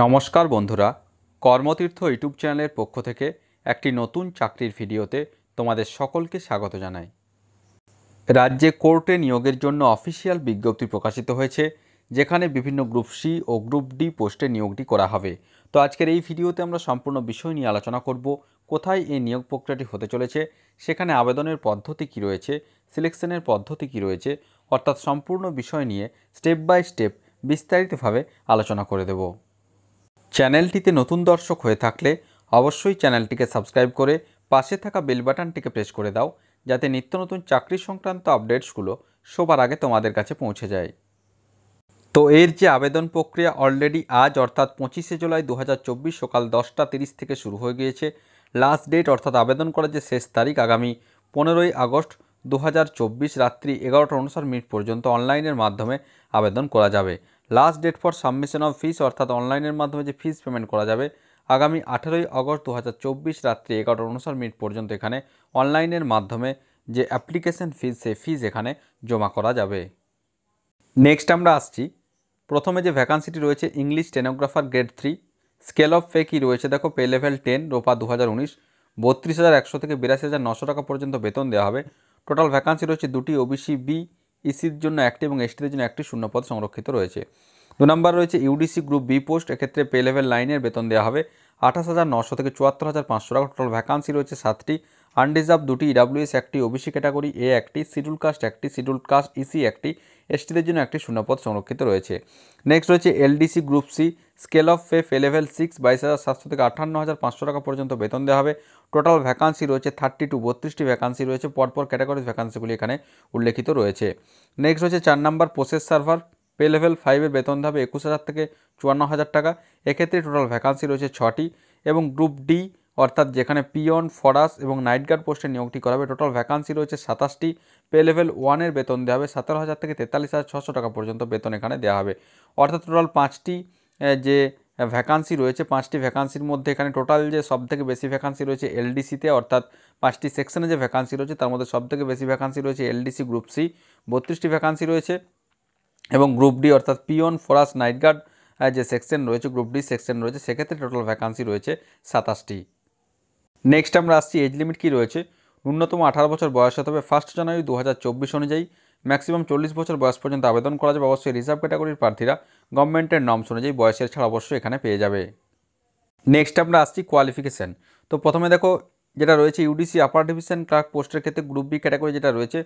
নমস্কার বন্ধুরা কর্মতীর্থ ইউটিউব চ্যানেলের পক্ষ থেকে একটি নতুন চাকরির ভিডিওতে তোমাদের সকলকে স্বাগত জানাই রাজ্যে কোর্টে নিয়োগের জন্য অফিসিয়াল বিজ্ঞপ্তি প্রকাশিত হয়েছে যেখানে বিভিন্ন গ্রুপ সি ও গ্রুপ ডি পোস্টে নিয়োগটি করা হবে তো আজকের এই ভিডিওতে আমরা সম্পূর্ণ বিষয় নিয়ে আলোচনা করব কোথায় এই নিয়োগ প্রক্রিয়াটি হতে চলেছে সেখানে আবেদনের পদ্ধতি কি রয়েছে সিলেকশনের পদ্ধতি কি রয়েছে অর্থাৎ সম্পূর্ণ বিষয় নিয়ে স্টেপ বাই স্টেপ বিস্তারিতভাবে আলোচনা করে দেবো চ্যানেলটিতে নতুন দর্শক হয়ে থাকলে অবশ্যই চ্যানেলটিকে সাবস্ক্রাইব করে পাশে থাকা বেল বাটনটিকে প্রেস করে দাও যাতে নিত্য নতুন চাকরি সংক্রান্ত আপডেটসগুলো সবার আগে তোমাদের কাছে পৌঁছে যায় তো এর যে আবেদন প্রক্রিয়া অলরেডি আজ অর্থাৎ পঁচিশে জুলাই দু সকাল দশটা তিরিশ থেকে শুরু হয়ে গিয়েছে লাস্ট ডেট অর্থাৎ আবেদন করার যে শেষ তারিখ আগামী পনেরোই আগস্ট দু রাত্রি এগারোটা অনুসার মিনিট পর্যন্ত অনলাইনের মাধ্যমে আবেদন করা যাবে last date for submission of fees অর্থাৎ অনলাইনের মাধ্যমে যে ফিস পেমেন্ট করা যাবে আগামী আঠেরোই আগস্ট দু হাজার চব্বিশ রাত্রি এগারোটা অনুসার মিনিট পর্যন্ত এখানে অনলাইনের মাধ্যমে যে অ্যাপ্লিকেশন ফিজ সেই ফিজ এখানে জমা করা যাবে নেক্সট আমরা আসছি প্রথমে যে ভ্যাকান্সিটি রয়েছে English stenographer grade three scale of pay কী রয়েছে দেখো পে লেভেল টেন রোপা দু হাজার উনিশ বত্রিশ হাজার একশো থেকে বিরাশি হাজার নশো টাকা পর্যন্ত বেতন দেওয়া হবে টোটাল ভ্যাকান্সি রয়েছে দুটি ওবিসি বি ইসির জন্য একটি এবং এসটির জন্য একটি শূন্য পদ সংরক্ষিত রয়েছে দু নম্বর রয়েছে ইউডিসি গ্রুপ বি পোস্ট এক্ষেত্রে পে লেভেল লাইনের বেতন দেওয়া হবে আঠাশ হাজার নশো থেকে চুয়াত্তর হাজার পাঁচশো টাকা টোটাল ভ্যাকান্সি রয়েছে সাতটি আনডিজার্ভ দুটি ইডাব্লিউএস e একটি ওবিসি ক্যাটাগরি এ একটি শিডিউল কাস্ট একটি শিডিউল কাস্ট ইসি একটি এসটিদের জন্য একটি শূন্যপদ সংরক্ষিত রয়েছে নেক্সট রয়েছে LDC group C scale of pay pay level six বাইশ হাজার সাতশো থেকে আটান্ন হাজার পাঁচশো টাকা পর্যন্ত বেতন দেওয়া হবে টোটাল ভ্যাকান্সি রয়েছে থার্টি টু বত্রিশটি ভ্যাকান্সি রয়েছে পরপর ক্যাটাগরিজ ভ্যাকান্সিগুলি এখানে উল্লেখিত রয়েছে নেক্সট রয়েছে চার number process server pay level ফাইভের বেতন হবে একুশ হাজার থেকে চুয়ান্ন হাজার টাকা এক্ষেত্রে টোটাল ভ্যাকান্সি রয়েছে ছটি এবং গ্রুপ ডি অর্থাৎ যেখানে পিয়ন ফরাস এবং নাইট গার্ড পোস্টে নিয়োগটি করা হবে টোটাল ভ্যাকান্সি রয়েছে সাতাশটি পে লেভেল ওয়ানের বেতন দেওয়া হবে সতেরো হাজার থেকে তেতাল্লিশ হাজার ছশো টাকা পর্যন্ত বেতন এখানে দেওয়া হবে অর্থাৎ টোটাল পাঁচটি যে ভ্যাকান্সি রয়েছে পাঁচটি ভ্যাকান্সির মধ্যে এখানে টোটাল যে সবথেকে বেশি ভ্যাকান্সি রয়েছে এলডিসিতে অর্থাৎ পাঁচটি সেকশনে যে ভ্যাকান্সি রয়েছে তার মধ্যে সবথেকে বেশি ভ্যাকান্সি রয়েছে এলডিসি গ্রুপ সি বত্রিশটি ভ্যাকান্সি রয়েছে এবং গ্রুপ ডি অর্থাৎ পিওন ফরাস্ট নাইট গার্ড যে সেকশন রয়েছে গ্রুপ ডি সেকশন রয়েছে সেক্ষেত্রে টোটাল ভ্যাকান্সি রয়েছে সাতাশটি নেক্সট আমরা আসছি এজ লিমিট কী রয়েছে ন্যূনতম আঠারো বছর বয়স হতে হবে ফার্স্ট জানুয়ারি দু অনুযায়ী ম্যাক্সিমাম চল্লিশ বছর বয়স পর্যন্ত আবেদন করা যাবে অবশ্যই রিজার্ভ ক্যাটাগরির প্রার্থীরা গভর্নমেন্টের নর্মস অনুযায়ী বয়সের ছাড় অবশ্যই এখানে পেয়ে যাবে নেক্সট আমরা আসছি কোয়ালিফিকেশান তো প্রথমে দেখো যেটা রয়েছে ইউডিসি আপার ডিভিশন ক্লার্ক পোস্টের ক্ষেত্রে গ্রুপ বি ক্যাটাগরি যেটা রয়েছে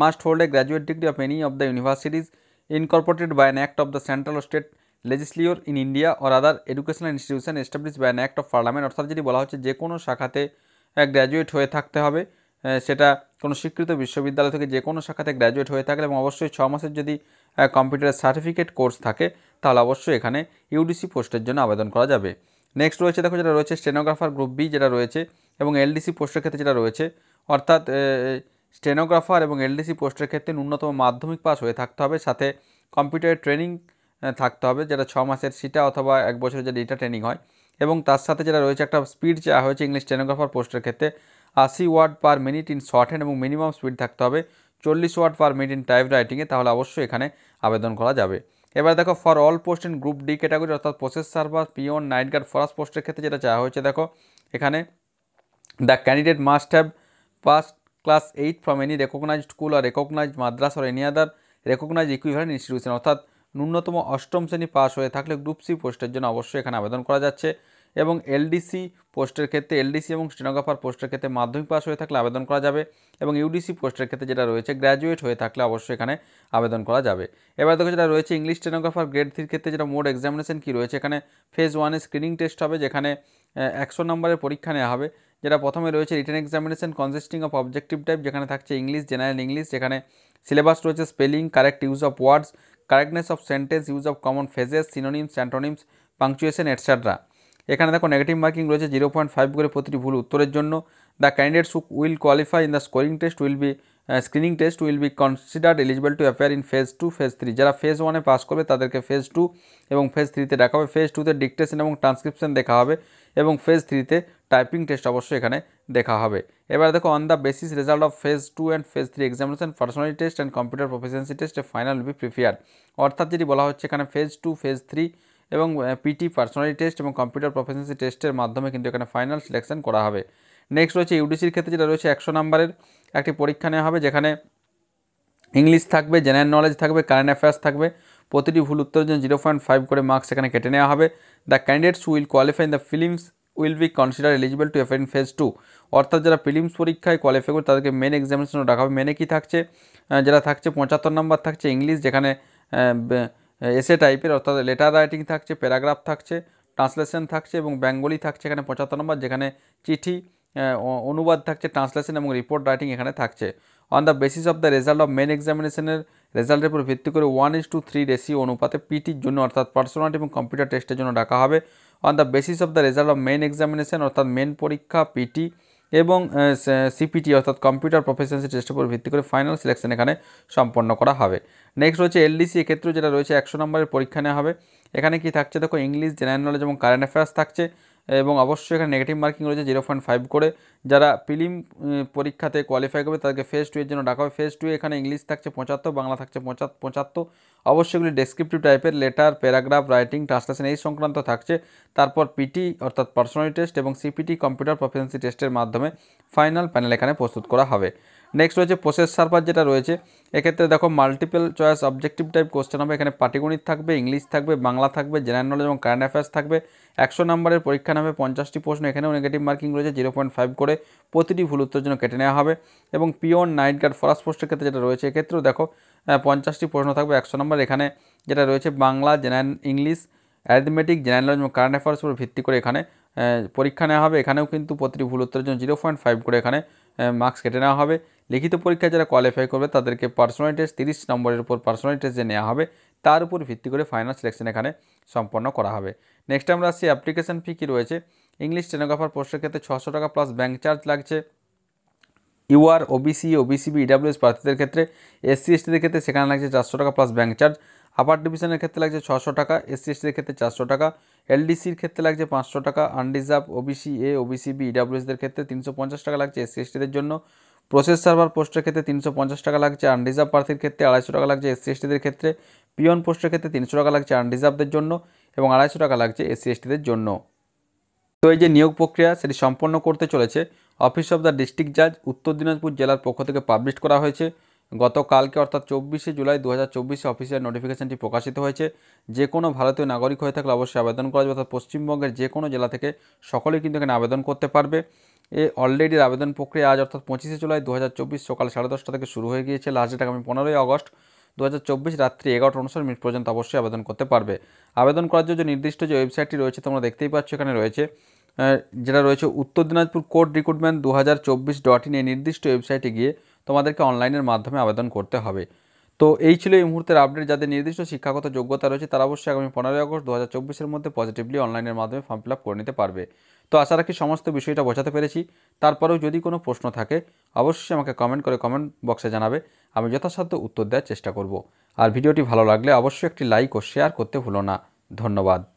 must hold a graduate degree of any of the universities incorporated by an act of the central state legislature in India or other educational institution establish by an act of parliament অর্থাৎ যদি বলা হচ্ছে যে কোনো শাখাতে graduate হয়ে থাকতে হবে সেটা কোনো স্বীকৃত বিশ্ববিদ্যালয় থেকে যে কোনো শাখাতে গ্র্যাজুয়েট হয়ে থাকলে এবং অবশ্যই ছ মাসের যদি কম্পিউটার সার্টিফিকেট কোর্স থাকে তাহলে অবশ্যই এখানে ইউডিসি পোস্টের জন্য আবেদন করা যাবে নেক্সট রয়েছে দেখো যেটা রয়েছে স্টেনোগ্রাফার গ্রুপ বি যেটা রয়েছে এবং এলডিসি পোস্টের ক্ষেত্রে যেটা রয়েছে অর্থাৎ স্টেনোগ্রাফার এবং এলডিসি পোস্টের ক্ষেত্রে ন্যূনতম মাধ্যমিক পাস হয়ে থাকতে হবে সাথে কম্পিউটারের ট্রেনিং থাকতে হবে যেটা ছ মাসের সিটা অথবা এক বছরের যে ডেটা ট্রেনিং হয় এবং তার সাথে যেটা রয়েছে একটা স্পিড চাওয়া হয়েছে ইংলিশ স্টেনোগ্রাফার পোস্টের ক্ষেত্রে আশি word per minute in shorthand এবং মিনিমাম স্পিড থাকতে হবে চল্লিশ word per minute in type রাইটিংয়ে তাহলে অবশ্যই এখানে আবেদন করা যাবে এবার দেখো for all post in group D category অর্থাৎ process server peon night guard ফরাস পোস্টের ক্ষেত্রে যেটা চাওয়া হয়েছে দেখো এখানে the candidate must have pass class eight from any recognised school or recognised মাদ্রাস or any other recognise equivalent institution অর্থাৎ ন্যূনতম অষ্টম শ্রেণী পাস হয়ে থাকলে গ্রুপ সি পোস্টের জন্য অবশ্যই এখানে আবেদন করা যাচ্ছে এবং এলডিসি পোস্টের ক্ষেত্রে এলডিসি এবং স্টেনোগ্রাফার পোস্টের ক্ষেত্রে মাধ্যমিক পাস হয়ে থাকলে আবেদন করা যাবে এবং ইউডিসি পোস্টের ক্ষেত্রে যেটা রয়েছে গ্র্যাজুয়েট হয়ে থাকলে অবশ্যই এখানে আবেদন করা যাবে এবার দেখো যেটা রয়েছে ইংলিশ স্টেনোগ্রাফার গ্রেড থ্রির ক্ষেত্রে যেটা মোড এক্সামিনেশন কী রয়েছে এখানে ফেজ ওয়ানে স্ক্রিনিং টেস্ট হবে যেখানে একশো নম্বরের পরীক্ষা নেওয়া হবে যেটা প্রথমে রয়েছে written examination consisting of objective type যেখানে থাকছে ইংলিশ জেনারেল ইংলিশ যেখানে সিলেবাস রয়েছে spelling correct use of words correctness of sentence use of common phrases synonyms antonyms punctuation etcetera এখানে দেখো নেগেটিভ মার্কিং রয়েছে জিরো পয়েন্ট ফাইভ করে প্রতিটি ভুল উত্তরের জন্য the candidates who will qualify in the scoring test will be screening test will be considered eligible to appear in phase two phase three যারা phase ওয়ানে পাস করবে তাদেরকে ফেজ টু এবং ফেজ থ্রিতে দেখা হবে ফেজ টুতে ডিকটেশন এবং ট্রান্সক্রিপশন দেখা হবে এবং ফেজ থ্রিতে টাইপিং টেস্ট অবশ্যই এখানে দেখা হবে এবার দেখো on the basis result of phase two and phase three examination personally test and computer proficiency test final be prepared অর্থাৎ যেটি বলা হচ্ছে এখানে ফেজ টু ফেজ থ্রি এবং পিটি পার্সোনালি টেস্ট এবং কম্পিউটার প্রফেশনেন্সি টেস্টের মাধ্যমে কিন্তু এখানে ফাইনাল সিলেকশন করা হবে নেক্সট রয়েছে ইউডিসির ক্ষেত্রে যেটা রয়েছে একশো নাম্বারের একটি পরীক্ষা নেওয়া হবে যেখানে ইংলিশ থাকবে জেনারেল নলেজ থাকবে কারেন্ট অ্যাফেয়ার্স থাকবে প্রতিটি ভুল উত্তরের জন্য জিরো পয়েন্ট ফাইভ করে মার্কস এখানে কেটে নেওয়া হবে the candidates will qualify the prelims will be consider eligible to এফেন ফেজ টু অর্থাৎ যারা ফিলিমস পরীক্ষায় কোয়ালিফাই করে তাদেরকে মেন এক্সামিনেশনও ডাকা হবে মেনে কী থাকছে যারা থাকছে পঁচাত্তর নম্বর থাকছে ইংলিশ যেখানে এসে টাইপের অর্থাৎ লেটার রাইটিং থাকছে প্যারাগ্রাফ থাকছে ট্রান্সলেশন থাকছে এবং বেঙ্গলি থাকছে এখানে পঁচাত্তর নম্বর যেখানে চিঠি অনুবাদ থাকছে ট্রান্সলেশন এবং রিপোর্ট রাইটিং এখানে থাকছে on the basis of the result of main এক্সামিনেশনের রেজাল্টের উপর ভিত্তি করে one is to three ratio অনুপাতে পিটির জন্য অর্থাৎ পার্সোনালিটি এবং কম্পিউটার টেস্টের জন্য ডাকা হবে on the basis of the result of main examination অর্থাৎ মেন পরীক্ষা পিটি এবং সিপিটি অর্থাৎ কম্পিউটার প্রফেশনাল টেস্টের উপর ভিত্তি করে ফাইনাল সিলেকশন এখানে সম্পন্ন করা হবে নেক্সট রয়েছে এলডিসি এক্ষেত্রেও যেটা রয়েছে একশো নম্বরের পরীক্ষা নেওয়া হবে এখানে কি থাকছে দেখো ইংলিশ জেনারেল নলেজ এবং কারেন্ট অ্যাফেয়ার্স থাকছে এবং অবশ্যই এখানে নেগেটিভ মার্কিং রয়েছে জিরো পয়েন্ট ফাইভ করে যারা প্রিলিম পরীক্ষাতে কোয়ালিফাই করবে তাদেরকে ফেস টু এর জন্য ডাকা হবে ফেস টু এখানে ইংলিশ থাকছে পঁচাত্তর বাংলা থাকছে পঁচাত্তর অবশ্যই এগুলি ডেসক্রিপটিভ টাইপের লেটার প্যারাগ্রাফ রাইটিং ট্রান্সলেশন এই সংক্রান্ত থাকছে তারপর পিটি অর্থাৎ পার্সোনালি টেস্ট এবং সিপিটি কম্পিউটার প্রফিসেন্সি টেস্টের মাধ্যমে ফাইনাল প্যানেল এখানে প্রস্তুত করা হবে নেক্সট রয়েছে প্রসেস সার্ভার যেটা রয়েছে এক্ষেত্রে দেখো multiple choice objective type question হবে এখানে পাটিগণিত থাকবে ইংলিশ থাকবে বাংলা থাকবে জেনারেল নলেজ এবং কারেন্ট অ্যাফেয়ার্স থাকবে একশো নম্বরের পরীক্ষা নামে পঞ্চাশটি প্রশ্ন এখানেও নেগেটিভ মার্কিং রয়েছে জিরো পয়েন্ট ফাইভ করে প্রতিটি ভুল উত্তর জন্য কেটে নেওয়া হবে এবং পিওন নাইট গার্ড ফরাস পোস্টের ক্ষেত্রে যেটা রয়েছে এক্ষেত্রেও দেখো পঞ্চাশটি প্রশ্ন থাকবে একশো নম্বর এখানে যেটা রয়েছে Bangla general English arithmetic general knowledge এবং কারেন্ট অ্যাফেয়ার্স উপর ভিত্তি করে এখানে পরীক্ষা নেওয়া হবে এখানেও কিন্তু প্রতিটি ভুল উত্তরের জন্য জিরো পয়েন্ট ফাইভ করে এখানে মার্কস কেটে নেওয়া হবে লিখিত পরীক্ষা যারা কোয়ালিফাই করবে তাদেরকে পার্সোনাল টেস্ট তিরিশ নম্বরের উপর পার্সোনাল টেস্ট যে নেওয়া হবে তার উপর ভিত্তি করে ফাইনাল সিলেকশন এখানে সম্পন্ন করা হবে নেক্সট আমরা আসছি অ্যাপ্লিকেশন ফি কী রয়েছে ইংলিশ টেনোগ্রাফার পোস্টের ক্ষেত্রে ছশো টাকা প্লাস ব্যাঙ্ক চার্জ লাগছে ইউআর ওবিসি ওবিসিবি ইডাব্লিউএস প্রার্থীদের ক্ষেত্রে এসসি এসটিদের ক্ষেত্রে সেখানে লাগছে চারশো টাকা প্লাস ব্যাঙ্ক চার্জ আপার ডিভিশনের ক্ষেত্রে লাগছে ছশো টাকা এসসি এসটিদের ক্ষেত্রে চারশো টাকা এলডিসির ক্ষেত্রে লাগছে পাঁচশো টাকা unreserved OBC A OBC B ইডাব্লিউএসদের ক্ষেত্রে তিনশো পঞ্চাশ টাকা লাগছে এসসি এসটিদের জন্য প্রসেস সার্ভার পোস্টের ক্ষেত্রে তিনশো টাকা লাগছে আনরিজার্ভ প্রার্থীর ক্ষেত্রে আড়াইশো টাকা লাগছে এসসি এসটিদের ক্ষেত্রে পিয়ন পোস্টের ক্ষেত্রে তিনশো টাকা লাগছে আনরিজার্ভদের জন্য এবং আড়াইশো টাকা লাগছে এসসি এসটিদের জন্য তো এই যে নিয়োগ প্রক্রিয়া সেটি সম্পন্ন করতে চলেছে অফিস অব দ্য ডিস্ট্রিক্ট জাজ উত্তর দিনাজপুর জেলার পক্ষ থেকে পাবলিশ করা হয়েছে গতকালকে অর্থাৎ চব্বিশে জুলাই দু হাজার চব্বিশে অফিসের নোটিফিকেশনটি প্রকাশিত হয়েছে যে কোনো ভারতীয় নাগরিক হয়ে থাকলে অবশ্যই আবেদন করা যাবে অর্থাৎ পশ্চিমবঙ্গের যে কোনো জেলা থেকে সকলেই কিন্তু এখানে আবেদন করতে পারবে এ অলরেডি আবেদন প্রক্রিয়া আজ অর্থাৎ পঁচিশে জুলাই দু সকাল সাড়ে দশটা থেকে শুরু হয়ে গিয়েছে লাস্ট ডেট আগামী পনেরোই আগস্ট দু হাজার চব্বিশ রাত্রি এগারোটা অনুসার মিনিট পর্যন্ত অবশ্যই আবেদন করতে পারবে আবেদন করার জন্য নির্দিষ্ট যে ওয়েবসাইটটি রয়েছে তোমরা দেখতেই পাচ্ছ এখানে রয়েছে যেটা রয়েছে উত্তর দিনাজপুর কোর্ট রিক্রুটমেন্ট দু হাজার চব্বিশ ডট ইন এই নির্দিষ্ট ওয়েবসাইটে গিয়ে তোমাদেরকে অনলাইনের মাধ্যমে আবেদন করতে হবে তো এই ছিল এই মুহূর্তের আপডেট যাদের নির্দিষ্ট শিক্ষাগত যোগ্যতা রয়েছে তারা অবশ্যই আগামী পনেরোই আগস্ট দু হাজার মধ্যে পজিটিভলি অনলাইনের মাধ্যমে ফর্ম ফিল করে নিতে পারবে তো আশা রাখি সমস্ত বিষয়টা বোঝাতে পেরেছি তারপরেও যদি কোনো প্রশ্ন থাকে অবশ্যই আমাকে কমেন্ট করে কমেন্ট বক্সে জানাবে আমি যথাসাধ্য উত্তর দেওয়ার চেষ্টা করব আর ভিডিওটি ভালো লাগলে অবশ্যই একটি লাইক ও শেয়ার করতে ভুলো না ধন্যবাদ